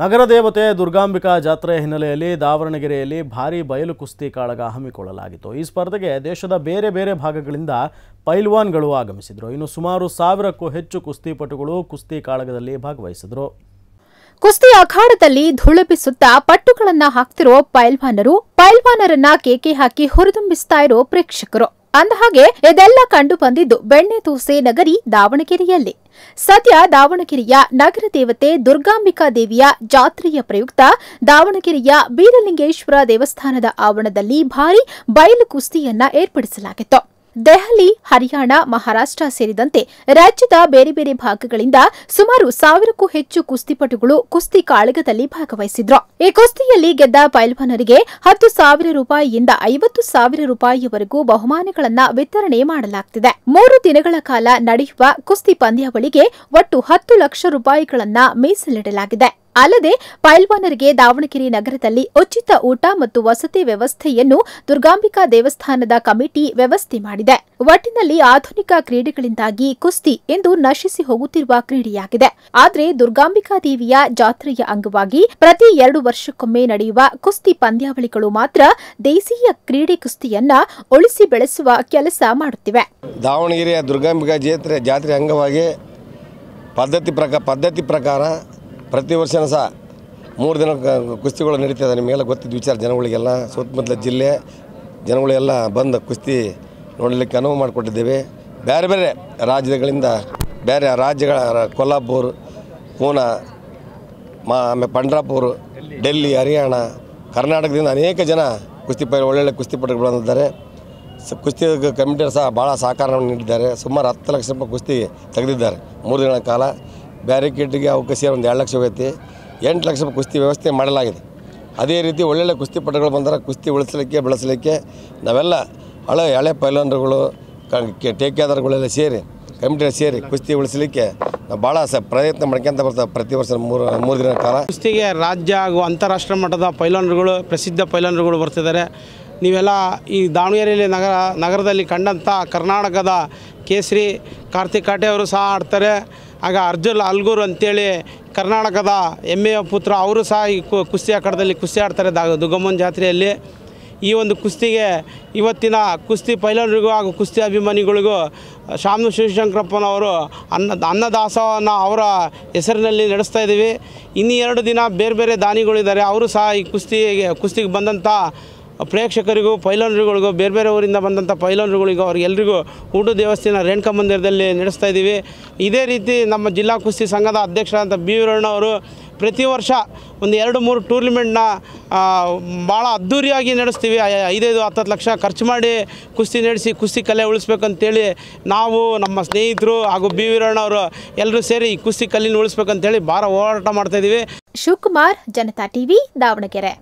ನಗರ ದೇವತೆ ದುರ್ಗಾಂಬಿಕಾ ಜಾತ್ರೆ ಹಿನ್ನೆಲೆಯಲ್ಲಿ ದಾವಣಗೆರೆಯಲ್ಲಿ ಭಾರೀ ಬಯಲು ಕುಸ್ತಿ ಕಾಳಗ ಹಮ್ಮಿಕೊಳ್ಳಲಾಗಿತ್ತು ಈ ಸ್ಪರ್ಧೆಗೆ ದೇಶದ ಬೇರೆ ಬೇರೆ ಭಾಗಗಳಿಂದ ಪೈಲ್ವಾನ್ಗಳು ಆಗಮಿಸಿದರು ಇನ್ನು ಸುಮಾರು ಸಾವಿರಕ್ಕೂ ಹೆಚ್ಚು ಕುಸ್ತಿಪಟುಗಳು ಕುಸ್ತಿ ಕಾಳಗದಲ್ಲಿ ಭಾಗವಹಿಸಿದರು ಕುಸ್ತಿ ಅಖಾಡದಲ್ಲಿ ಧುಳುಪಿಸುತ್ತಾ ಪಟ್ಟುಗಳನ್ನು ಹಾಕ್ತಿರೋ ಪೈಲ್ವಾನರು ಪೈಲ್ವಾನರನ್ನ ಕೇಕೆ ಹಾಕಿ ಹುರಿದುಂಬಿಸ್ತಾ ಇರೋ ಪ್ರೇಕ್ಷಕರು ಅಂದಹಾಗೆ ಇದೆಲ್ಲ ಕಂಡು ಬಂದಿದ್ದು ಬೆಣ್ಣೆ ನಗರಿ ದಾವಣಗೆರೆಯಲ್ಲಿ ಸದ್ಯ ದಾವಣಗೆರೆಯ ನಗರ ದೇವತೆ ದುರ್ಗಾಂಬಿಕಾ ದೇವಿಯ ಜಾತ್ರೆಯ ಪ್ರಯುಕ್ತ ದಾವಣಗೆರೆಯ ಬೀರಲಿಂಗೇಶ್ವರ ದೇವಸ್ಥಾನದ ಆವರಣದಲ್ಲಿ ಭಾರಿ ಬಯಲು ಕುಸ್ತಿಯನ್ನ ಏರ್ಪಡಿಸಲಾಗಿತ್ತು ದೆಹಲಿ ಹರಿಯಾಣ ಮಹಾರಾಷ್ಟ್ರ ಸೇರಿದಂತೆ ರಾಜ್ಯದ ಬೇರೆ ಬೇರೆ ಭಾಗಗಳಿಂದ ಸುಮಾರು ಸಾವಿರಕ್ಕೂ ಹೆಚ್ಚು ಕುಸ್ತಿಪಟುಗಳು ಕುಸ್ತಿ ಕಾಳಗದಲ್ಲಿ ಭಾಗವಹಿಸಿದ್ರು ಈ ಕುಸ್ತಿಯಲ್ಲಿ ಗೆದ್ದ ಪೈಲ್ವಾನರಿಗೆ ಹತ್ತು ಸಾವಿರ ರೂಪಾಯಿಯಿಂದ ಐವತ್ತು ಸಾವಿರ ರೂಪಾಯಿವರೆಗೂ ಬಹುಮಾನಗಳನ್ನು ವಿತರಣೆ ಮಾಡಲಾಗುತ್ತಿದೆ ಮೂರು ದಿನಗಳ ಕಾಲ ನಡೆಯುವ ಕುಸ್ತಿ ಪಂದ್ಯಾವಳಿಗೆ ಒಟ್ಟು ಹತ್ತು ಲಕ್ಷ ರೂಪಾಯಿಗಳನ್ನು ಮೀಸಲಿಡಲಾಗಿದೆ ಅಲ್ಲದೆ ಪೈಲ್ವಾನರಿಗೆ ದಾವಣಗೆರೆ ನಗರದಲ್ಲಿ ಉಚಿತ ಊಟ ಮತ್ತು ವಸತಿ ವ್ಯವಸ್ಥೆಯನ್ನು ದುರ್ಗಾಂಬಿಕಾ ದೇವಸ್ಥಾನದ ಕಮಿಟಿ ವ್ಯವಸ್ಥೆ ಮಾಡಿದೆ ಒಟ್ಟಿನಲ್ಲಿ ಆಧುನಿಕ ಕ್ರೀಡೆಗಳಿಂದಾಗಿ ಕುಸ್ತಿ ಎಂದು ನಶಿಸಿ ಹೋಗುತ್ತಿರುವ ಕ್ರೀಡೆಯಾಗಿದೆ ಆದರೆ ದುರ್ಗಾಂಬಿಕಾ ದೇವಿಯ ಜಾತ್ರೆಯ ಅಂಗವಾಗಿ ಪ್ರತಿ ಎರಡು ವರ್ಷಕ್ಕೊಮ್ಮೆ ನಡೆಯುವ ಕುಸ್ತಿ ಪಂದ್ಯಾವಳಿಗಳು ಮಾತ್ರ ದೇಸೀಯ ಕ್ರೀಡೆ ಕುಸ್ತಿಯನ್ನ ಉಳಿಸಿ ಬೆಳೆಸುವ ಕೆಲಸ ಮಾಡುತ್ತಿವೆ ದಾವಣಗೆರೆಯ ದುರ್ಗಾಂಬಿಕಾ ಜಾತ್ರೆ ಜಾತ್ರೆ ಅಂಗವಾಗಿ ಪದ್ಧತಿ ಪ್ರಕಾರ ಪದ್ಧತಿ ಪ್ರಕಾರ ಪ್ರತಿ ವರ್ಷನೂ ಸಹ ಮೂರು ದಿನ ಕುಸ್ತಿಗಳು ಇದೆ ನಿಮಗೆಲ್ಲ ಗೊತ್ತಿದ್ದ ವಿಚಾರ ಜನಗಳಿಗೆಲ್ಲ ಸುತ್ತಮುತ್ತಲ ಜಿಲ್ಲೆ ಜನಗಳೆಲ್ಲ ಬಂದು ಕುಸ್ತಿ ನೋಡಲಿಕ್ಕೆ ಅನುವು ಮಾಡಿಕೊಟ್ಟಿದ್ದೇವೆ ಬೇರೆ ಬೇರೆ ರಾಜ್ಯಗಳಿಂದ ಬೇರೆ ರಾಜ್ಯಗಳ ಕೊಲ್ಲಾಪುರ್ ಪೂನಾ ಮಾ ಆಮೇಲೆ ಪಂಡ್ರಾಪುರ್ ಡೆಲ್ಲಿ ಹರಿಯಾಣ ಕರ್ನಾಟಕದಿಂದ ಅನೇಕ ಜನ ಕುಸ್ತಿ ಪೈ ಒಳ್ಳೊಳ್ಳೆ ಪಟುಗಳು ಬಂದಿದ್ದಾರೆ ಕುಸ್ತಿ ಕಮಿಟಿಯರು ಸಹ ಭಾಳ ಸಹಕಾರವನ್ನು ನೀಡಿದ್ದಾರೆ ಸುಮಾರು ಹತ್ತು ಲಕ್ಷ ರೂಪಾಯಿ ಕುಸ್ತಿ ತೆಗೆದಿದ್ದಾರೆ ಮೂರು ದಿನಗಳ ಕಾಲ ಬ್ಯಾರಿಕೇಡ್ಗೆ ಅವಕಾಶ ಒಂದು ಎರಡು ಲಕ್ಷ ಹೋಗೈತಿ ಎಂಟು ಲಕ್ಷ ಕುಸ್ತಿ ವ್ಯವಸ್ಥೆ ಮಾಡಲಾಗಿದೆ ಅದೇ ರೀತಿ ಒಳ್ಳೊಳ್ಳೆ ಕುಸ್ತಿ ಕುಸ್ತಿಪಟುಗಳು ಬಂದರೆ ಕುಸ್ತಿ ಉಳಿಸಲಿಕ್ಕೆ ಬೆಳೆಸಲಿಕ್ಕೆ ನಾವೆಲ್ಲ ಹಳೆ ಹಳೆ ಪೈಲನ್ರುಗಳು ಟೇಕೆದಾರ್ಗಳೆಲ್ಲ ಸೇರಿ ಕಮಿಟಿಯಲ್ಲಿ ಸೇರಿ ಕುಸ್ತಿ ಉಳಿಸಲಿಕ್ಕೆ ನಾವು ಭಾಳ ಸ ಪ್ರಯತ್ನ ಮಾಡ್ಕೊಂತ ಬರ್ತಾವೆ ಪ್ರತಿ ವರ್ಷ ಮೂರು ಮೂರು ದಿನ ಕಾಲ ಕುಸ್ತಿಗೆ ರಾಜ್ಯ ಹಾಗೂ ಅಂತಾರಾಷ್ಟ್ರೀಯ ಮಟ್ಟದ ಪೈಲನ್ರುಗಳು ಪ್ರಸಿದ್ಧ ಪೈಲನ್ರುಗಳು ಬರ್ತಿದ್ದಾರೆ ನೀವೆಲ್ಲ ಈ ದಾವಣಗೆರೆಯಲ್ಲಿ ನಗರ ನಗರದಲ್ಲಿ ಕಂಡಂಥ ಕರ್ನಾಟಕದ ಕೇಸರಿ ಕಾರ್ತಿಕ್ ಕಾಟೆ ಅವರು ಸಹ ಆಡ್ತಾರೆ ಆಗ ಅರ್ಜುನ್ ಅಲ್ಗೂರ್ ಅಂತೇಳಿ ಕರ್ನಾಟಕದ ಎಮ್ಮೆಯ ಪುತ್ರ ಅವರು ಸಹ ಈ ಕುಸ್ತಿ ಆಕಾರದಲ್ಲಿ ಕುಸ್ತಿ ಆಡ್ತಾರೆ ದ ದುಗ್ಗಮ್ಮನ ಜಾತ್ರೆಯಲ್ಲಿ ಈ ಒಂದು ಕುಸ್ತಿಗೆ ಇವತ್ತಿನ ಕುಸ್ತಿ ಪೈಲರಿಗೂ ಹಾಗೂ ಕುಸ್ತಿ ಅಭಿಮಾನಿಗಳಿಗೂ ಶಾಮು ಶಿವಶಂಕರಪ್ಪನವರು ಅನ್ನ ಅನ್ನದಾಸವನ್ನು ಅವರ ಹೆಸರಿನಲ್ಲಿ ನಡೆಸ್ತಾ ಇದ್ದೀವಿ ಇನ್ನೂ ಎರಡು ದಿನ ಬೇರೆ ಬೇರೆ ದಾನಿಗಳಿದ್ದಾರೆ ಅವರು ಸಹ ಈ ಕುಸ್ತಿಗೆ ಕುಸ್ತಿಗೆ ಬಂದಂಥ ಪ್ರೇಕ್ಷಕರಿಗೂ ಪೈಲಾನ್ರುಗಳಿಗೂ ಬೇರೆ ಬೇರೆ ಊರಿಂದ ಬಂದಂಥ ಪೈಲಾನ್ರುಗಳಿಗೂ ಎಲ್ಲರಿಗೂ ಊಟದ ದೇವಸ್ಥಾನ ರೇಣುಕಾ ಮಂದಿರದಲ್ಲಿ ನಡೆಸ್ತಾ ಇದ್ದೀವಿ ಇದೇ ರೀತಿ ನಮ್ಮ ಜಿಲ್ಲಾ ಕುಸ್ತಿ ಸಂಘದ ಅಧ್ಯಕ್ಷರಾದಂಥ ಬಿ ಅವರು ಪ್ರತಿ ವರ್ಷ ಒಂದು ಎರಡು ಮೂರು ಟೂರ್ನಿಮೆಂಟ್ನ ಭಾಳ ಅದ್ಧೂರಿಯಾಗಿ ನಡೆಸ್ತೀವಿ ಐದೈದು ಹತ್ತತ್ತು ಲಕ್ಷ ಖರ್ಚು ಮಾಡಿ ಕುಸ್ತಿ ನಡೆಸಿ ಕುಸ್ತಿ ಕಲೆ ಉಳಿಸ್ಬೇಕಂತೇಳಿ ನಾವು ನಮ್ಮ ಸ್ನೇಹಿತರು ಹಾಗೂ ಬಿ ಅವರು ಎಲ್ಲರೂ ಸೇರಿ ಕುಸ್ತಿ ಕಲ್ಲಿನ ಉಳಿಸ್ಬೇಕಂತೇಳಿ ಭಾಳ ಹೋರಾಟ ಇದ್ದೀವಿ ಶಿವಕುಮಾರ್ ಜನತಾ ಟಿವಿ ದಾವಣಗೆರೆ